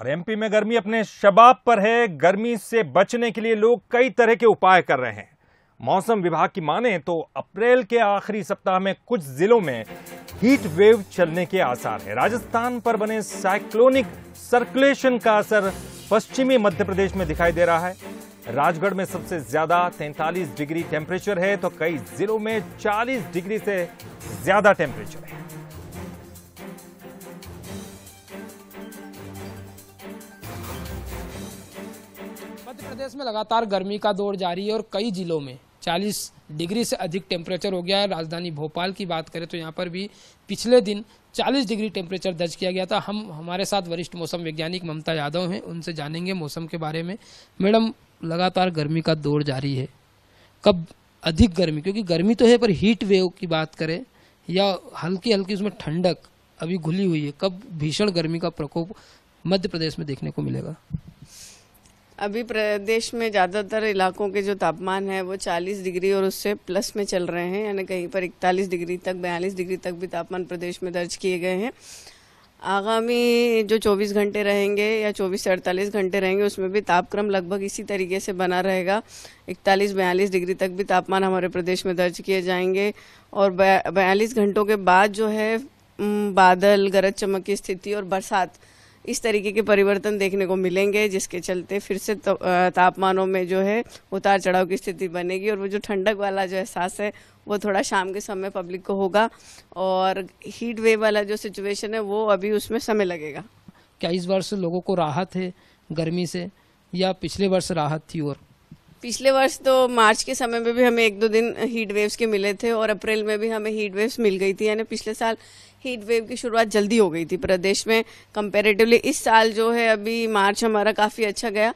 और एमपी में गर्मी अपने शबाब पर है गर्मी से बचने के लिए लोग कई तरह के उपाय कर रहे हैं मौसम विभाग की माने तो अप्रैल के आखिरी सप्ताह में कुछ जिलों में हीट वेव चलने के आसार है राजस्थान पर बने साइक्लोनिक सर्कुलेशन का असर पश्चिमी मध्य प्रदेश में दिखाई दे रहा है राजगढ़ में सबसे ज्यादा 43 डिग्री टेम्परेचर है तो कई जिलों में 40 डिग्री से ज्यादा टेम्परेचर है मध्य प्रदेश में लगातार गर्मी का दौर जारी है और कई जिलों में 40 डिग्री से अधिक टेम्परेचर हो गया है राजधानी भोपाल की बात करें तो यहाँ पर भी पिछले दिन 40 डिग्री टेम्परेचर दर्ज किया गया था हम हमारे साथ वरिष्ठ मौसम वैज्ञानिक ममता यादव हैं उनसे जानेंगे मौसम के बारे में मैडम लगातार गर्मी का दौर जारी है कब अधिक गर्मी क्योंकि गर्मी तो है पर हीट वेव की बात करें या हल्की हल्की उसमें ठंडक अभी घुली हुई है कब भीषण गर्मी का प्रकोप मध्य प्रदेश में देखने को मिलेगा अभी प्रदेश में ज़्यादातर इलाकों के जो तापमान है वो 40 डिग्री और उससे प्लस में चल रहे हैं यानी कहीं पर 41 डिग्री तक बयालीस डिग्री तक भी तापमान प्रदेश में दर्ज किए गए हैं आगामी जो 24 घंटे रहेंगे या 24 से 48 घंटे रहेंगे उसमें भी तापक्रम लगभग इसी तरीके से बना रहेगा 41 बयालीस डिग्री तक भी तापमान हमारे प्रदेश में दर्ज किए जाएंगे और बयालीस घंटों के बाद जो है बादल गरज चमक की स्थिति और बरसात इस तरीके के परिवर्तन देखने को मिलेंगे जिसके चलते फिर से तो, तापमानों में जो है उतार चढ़ाव की स्थिति बनेगी और वो जो ठंडक वाला जो एहसास है वो थोड़ा शाम के समय पब्लिक को होगा और हीट वेव वाला जो सिचुएशन है वो अभी उसमें समय लगेगा क्या इस वर्ष लोगों को राहत है गर्मी से या पिछले वर्ष राहत थी और पिछले वर्ष तो मार्च के समय में भी हमें एक दो दिन हीट वेव्स के मिले थे और अप्रैल में भी हमें हीट वेव्स मिल गई थी यानी पिछले साल हीट वेव की शुरुआत जल्दी हो गई थी प्रदेश में कंपैरेटिवली इस साल जो है अभी मार्च हमारा काफ़ी अच्छा गया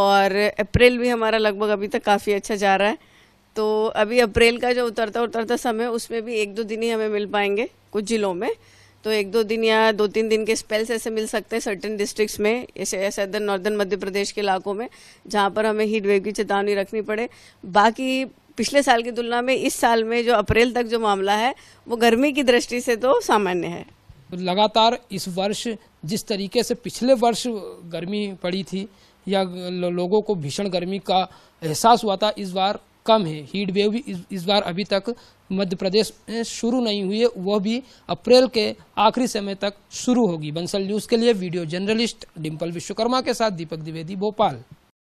और अप्रैल भी हमारा लगभग अभी तक काफ़ी अच्छा जा रहा है तो अभी अप्रैल का जो उतरता उतरता समय उसमें भी एक दो दिन ही हमें मिल पाएंगे कुछ ज़िलों में तो एक दो दिन या दो तीन दिन के स्पेल्स ऐसे मिल सकते हैं सर्टेन डिस्ट्रिक्ट्स में ऐसे सदर्न नॉर्दर्न मध्य प्रदेश के इलाकों में जहाँ पर हमें हीट वेव की चेतावनी रखनी पड़े बाकी पिछले साल की तुलना में इस साल में जो अप्रैल तक जो मामला है वो गर्मी की दृष्टि से तो सामान्य है तो लगातार इस वर्ष जिस तरीके से पिछले वर्ष गर्मी पड़ी थी या लोगों को भीषण गर्मी का एहसास हुआ था इस बार कम है हीट वेव भी इस, इस बार अभी तक मध्य प्रदेश में शुरू नहीं हुई है वह भी अप्रैल के आखिरी समय तक शुरू होगी बंसल न्यूज़ के लिए वीडियो जर्नलिस्ट डिम्पल विश्वकर्मा के साथ दीपक द्विवेदी भोपाल